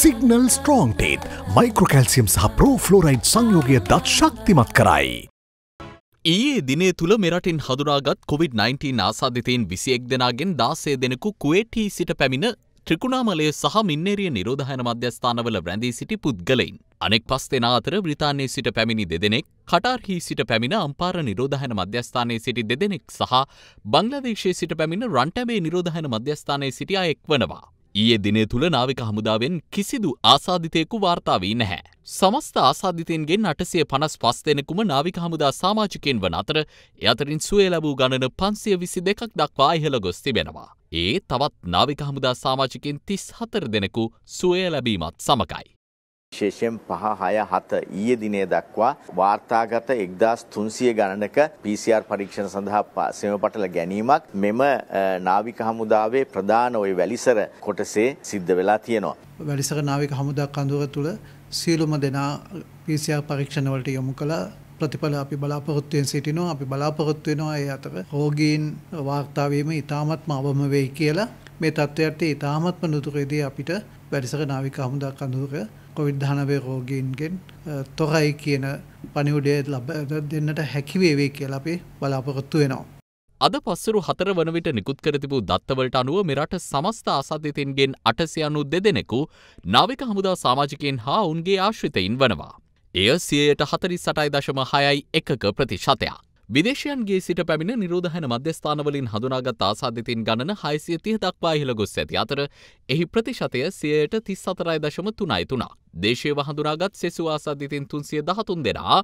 Signal ස්ට්‍රෝන්ටේත් මයික්‍රකල්සියම් සහ ප්‍රෝෆ්ලෝරයිඩ් සංයෝගය දත් ශක්තිමත් කරයි. ඒ දිනේ තුළ මෙරටින් හදුරාගත් COොVID-19 ආසාධිතයෙන් විසියෙක් දෙනාගෙන් දාසේ දෙනෙකු කුවේටී සිට පැමිණ ත්‍රිකුණාමලය සහ මින්නේරිය නිරෝධහයන මධ්‍යස්ථානවල රැඳී සිටි පුද්ගලයින්. අනෙක් පස් දෙනා අතර බ්‍රතාන්නේ සිට පැමිණි දෙදෙනෙක් කටාර්හි සිට පැමිණ අම්පාර නිරෝධහන මධ්‍යස්ථානයේ සිටි දෙදෙනෙක් සහ බංලදේශය සිට පැමිණ රන්ටැබේ නිරෝධහන මධ්‍යස්ථානයේ සිටියා එක් වනවා. ඊයේ දිනය තුළ නාවික හමුදාවෙන් කිසිදු ආසාධිතයෙකු වාර්තාාවී නැහැ. සමස්ත ආසාධිතයන්ගෙන් අටසය පනස් පස් දෙෙනෙකුම නාවික හමුදා සාමාජිකයෙන් වන අතර එයතරින් සුවේ ලැබූ ගණන පන්සිය විසි දෙකක් දක්වා ඉහළ ගොස් තිබෙනවා. ඒ තවත් නාවික හමුදා සාමාජිකෙන් තිස් හතර දෙනෙකු සුවය ලැබීමත් සමකයි. විශේෂයෙන් පහ හය හත ඊයේ දිනේ දක්වා වාර්තාගත එක්දස් තුන්සිය ගණනක PCR පරීක්ෂණ සඳහා සෙමපටල ගැනීමක් මෙම නාවික හමුදාවේ ප්‍රධාන ඔය වැලිසර කොටසේ සිද්ධ වෙලා තියෙනවා. වැලිසර නාවික හමුදා කඳුර තුළ සියලුම දෙනා PCR පරීක්ෂණවලට යොමු කළ ප්‍රතිඵල අපි බලාපොරොත්තුවෙන් සිටිනවා අපි බලාපොරොත්තු වෙනවා ඒ අතර රෝගීන් වාර්තාවීම ඉතාමත්ම අවම වෙයි කියලා මේ තත්ත්වයට ඉතාමත්ම නුතුරේදී අපිට වැඩිසර නාවික හමුදා කඳුර කොවිද්ධානවේ රෝගීන්ගෙන් තොරයි කියන පනිවුඩේ ලබ දෙන්නට හැකිවේවේ කියලා අපි බලාපොරොත්තු වෙනවා. අද පස්සරු හතර වන විට නිකුත් කරතිබූ දත්තවලට අනුව මෙරට සමස්ත ආසාධිතන්ගෙන් අටසයනු දෙදෙනෙකු නාවික හමුදා සාමාජිකයෙන් හා උන්ගේ ආශ්‍රිතයින් වනවා. එය සියයට හතරි සටයි දශම හයයි එකක ප්‍රතිශතයක්. විදේශයන්ගේ සිට පැමිණ නිරෝධහන මධ්‍යස්ථානවලින් හඳුනාගත් ආසාධිතින් ගණන හයිසිය තිය දක්වා ඉහළ ගොස් ඇති අතර එහි ප්‍රතිශතය සියයට තිස් අතරයි දශම තුනයි තුනක්. දේශයව හඳුනාගත් සෙසු ආසාධිතින් තුන්සිය දහතුන් දෙනා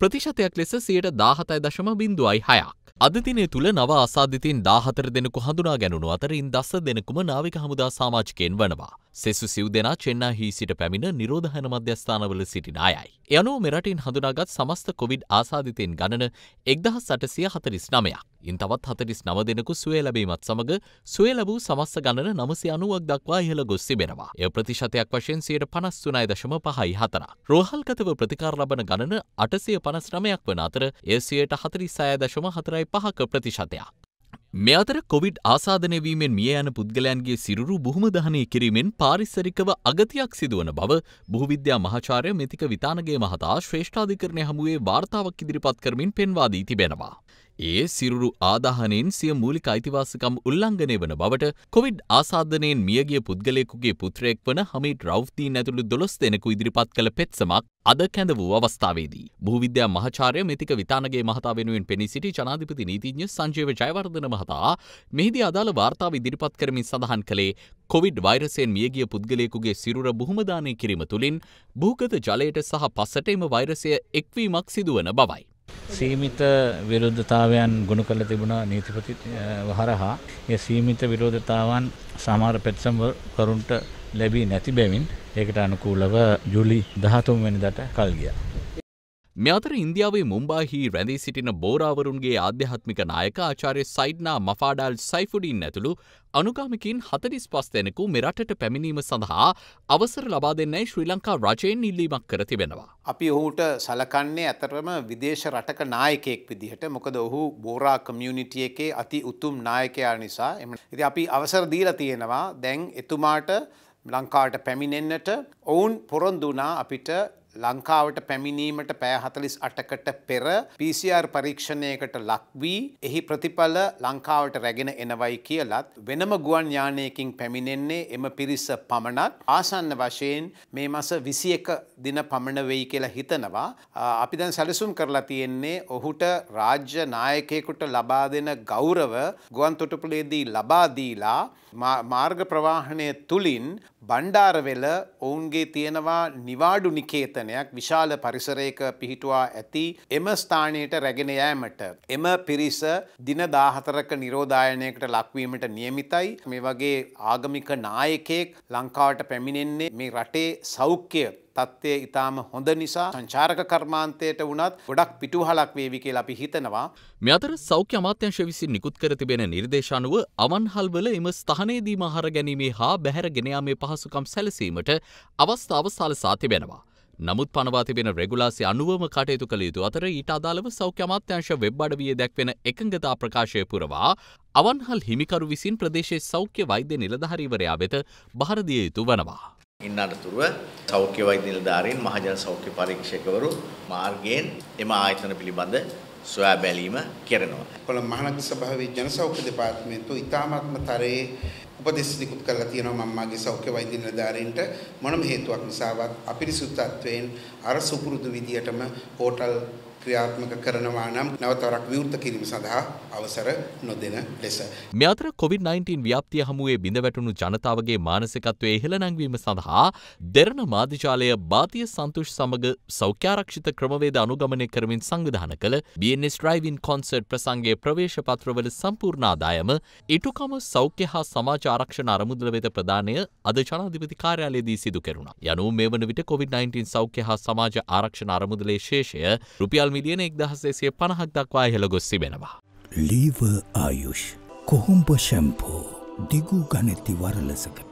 ප්‍රතිශතයක් ලෙස සියයට දාහතයි දශම බිඳුවයි හයක්. අදදිනය තුළ නව අසාධිතින් දාහතර දෙනෙකු හඳුනා ගැනුණු අතරින් දස දෙනෙකුම නාවික හමුදා සාමාජිකයෙන් වනවා. සෙසු සිව් දෙනා චෙන්නාහි සිට පැමිණ නිරෝධහන මධ්‍යස්ථානවල සිටින අයයි. යනෝ මෙරටින් හඳුනාගත් සමස්ත කොවිඩ් ආසාධිතයෙන් ගණන එක්දහ සටසිය හතරිස් නමයක්. ඉන් තවත් හතරිස් නව දෙනෙකු සුවේ ලැබීමත් සමඟ සුවේ ලැබූ සමස්ත ගණන නමසි අනුවක් දක්වා ඉහළ ගොස් තිබෙනවා. එය ප්‍රතිශතයක් වශයෙන් සියයට පනස්තුනයිද දශම පහයි හතරක්. රෝහල්ගතව ප්‍රතිකාර ලබන ගණන අටසය පනස් නමයක් වන අතර ඒසියට හතරි සෑ දශම හතරයි පහක ප්‍රතිශතයක්. මෙ අතර කොවිඩ් ආසාධනයවීමෙන් මිය යන පුද්ගලයන්ගේ සිරුරු බොහොම දහනය කිරීමෙන් පාරිසරිකව අගතියක් සිදුවන බව බොහවිද්‍යා මහාචාරය මෙතික විතානගේ මහතා ශ්‍රේෂ්ඨාධිකරණය හමුවේ වාර්තාවක් ඉදිරිපත් කරමින් පෙන්වාදී තිබෙනවා. ඒ සිරුරු ආදාහනයෙන් සිය මූලික අයිතිවාසිකම් උල්ලංඝනය වන බවට කොවිඩ් ආසාධනයෙන් මියගිය පුද්ගලයෙකුගේ පුත්‍රයෙක් වන හමීට් රෞෆ්දීන් ඇතුළු දොළොස් දෙනෙකු ඉදිරිපත් කළ පෙත්සමක් අද කැඳ වූ අවස්ථාවේදී. භූවිද්‍යා මහාචාර්ය මෙතික විතානගේ මහතා වෙනුවෙන් පෙනී සිටි ජනාධිපති නීතිඥ සංජීව ජයවර්ධන මහතා මෙහිදී අදාළ වාර්තාව ඉදිරිපත් කරමින් සඳහන් කළේ කොවිඩ් වෛරසයෙන් මියගිය පුද්ගලයෙකුගේ සිරුර බොහොමදානය කිරීම තුළින් භූගත ජලයට සහ පසට එම වෛරසය එක්වීමක් සිදුවන බවයි. සීමිත විරුද්ධතාවයන් ගුණ කළ තිබුණ නීතිපති වහරහා ඒ සීමිත විරෝධතාවන් සමහර පෙත්සම්වරුන්ට ලැබී නැති බැවින් ඒකට අනුකූලව ජුලි 13 වෙනිදාට කල් ගියා. මේ අතර ඉන්දියාවේ මුම්බාහි රැඳී සිටින බෝරාවරුන්ගේ ආධ්‍යාත්මික නායක ආචාර්ය සයිඩ්නා මෆාඩාල් සයිෆුඩින් ඇතුළු අනුගාමිකින් හතලිස් පස් දෙනෙකු මෙරටට පැමිණීම සඳහා අවසර ලබා දෙන්නයි ශ්‍රී ලංකා රජයෙන් ඉල්ලීමක් කර තිබෙනවා. අපි ඔහුට සලකන්නේ ඇතරම විදේශ රටක නායකයෙක් විදිහට මොකද ඔහු බෝරා කමියුනිටිය එකේ අති උතුම් නායකයා නිසා එම ඉති අපි අවසර දීලා තියෙනවා දැන් එතුමාට ලංකාට පැමිණෙන්න්නට ඔවුන් පොරොන්දුනා අපිට ලංකාවට පැමිණීමට පෑ හතලිස් අටකට පෙර PCR පරීක්ෂණයකට ලක්වී එහි ප්‍රතිඵල ලංකාවට රැගෙන එනවයි කියලත් වෙනම ගුවන් යානයකින් පැමිණෙන්නේ එම පිරිස පමණක් ආසන්න වශයෙන් මේ මස විසි එක දින පමණ වෙයි කියලා හිතනවා අපි දැන් සැලසුම් කරලා තියෙන්නේ ඔහුට රාජ්‍ය නායකයෙකුට ලබා දෙන ගෞරව ගුවන් තොටුපුලේදී ලබා දීලා මාර්ග ප්‍රවාහනය තුළින් බණ්ඩාරවෙල ඔවුන්ගේ තියෙනවා නිවාඩු නිකේතන ආයතනයක් විශාල පරිසරයක පිහිටුවා ඇති එම ස්ථානයට රැගෙන යෑමට එම පිරිස දින දාහතරක නිරෝධායනයකට ලක්වීමට නියමිතයි මේ වගේ ආගමික නායකෙක් ලංකාවට පැමිණෙන්නේ මේ රටේ සෞඛ්‍යය තත්ත්වය ඉතාම හොඳ නිසා සංචාරක කර්මාන්තයට වනත් ගොඩක් පිටුහලක් වේවි කියල අපි හිතනවා. මෙ අතර සෞඛ්‍ය අමාත්‍යංශ විසින් නිකුත් කර තිබෙන නිර්දේශානුව අවන්හල්වල එම ස්ථානයේදීම හර ගැනීමේ හා බැහැර ගෙනයාමේ පහසුකම් සැලසීමට අවස්ථාව සලසා තිබෙනවා. නමුත් පනවා තිබෙන රෙගුලාසි අනුවම කටයුතු කළ යුතු අතර ඊට අදාළව සෞඛ්‍ය අමාත්‍යංශ වෙබ් අඩවියේ දැක්වෙන එකඟතා ප්‍රකාශය පුරවා අවන්හල් හිමිකරු විසින් ප්‍රදේශයේ සෞඛ්‍ය වෛද්‍ය නිලධාරීවරයා වෙත බහර දිය යුතු වනවා. ඉන්න අනතුරුව සෞඛ්‍ය වෛද්‍ය නිලධාරීන් මහජන සෞඛ්‍ය පරීක්ෂකවරු මාර්ගයෙන් එම ආයතන පිළිබඳ සොයා බැලීම කරනවා. කොළඹ මහනගර සභාවේ ජන සෞඛ්‍ය දෙපාර්තමේන්තුව ඉතාමත්ම තරයේ උපදෙස් නිකුත් කරලා තියෙනවා මම මාගේ සෞඛ්‍ය වෛද්‍ය නිලධාරීන්ට මොනම හේතුවක් නිසාවත් අපිරිසුදුත්වයෙන් අර සුපුරුදු විදියටම හෝටල් ක්‍රියාත්මක කරනවා නම් නැවතරක් විවෘත කිරීම සඳහා අවසර නොදෙන ලෙස. මේ අතර COVID-19 ව්‍යාප්තිය හමුවේ බිඳ වැටුණු ජනතාවගේ මානසිකත්වයේ ඉහළ නැංවීම සඳහා දෙරණ මාධ්‍යාලය බාතිය සන්තුෂ් සමග සෞඛ්‍යාරක්ෂිත ක්‍රමවේද අනුගමනය කරමින් සංවිධාන කළ BNS Drive-in Concert ප්‍රසංගයේ ප්‍රවේශ පත්‍රවල සම්පූර්ණ ආදායම ඉටුකම සෞඛ්‍ය හා සමාජ ආරක්ෂණ අරමුදල වෙත ප්‍රදානය අද ජනාධිපති කාර්යාලයේදී සිදු කෙරුණා. යනු මේ වන විට COVID-19 සෞඛ්‍ය හා සමාජ ආරක්ෂණ අරමුදලේ ශේෂය රුපියල් මිලියන 1650ක් දක්වා ඉහළ ගොස් තිබෙනවා. ලීව ආයුෂ් කොහොඹ ෂැම්පූ දිගු ගණිති වරලසකට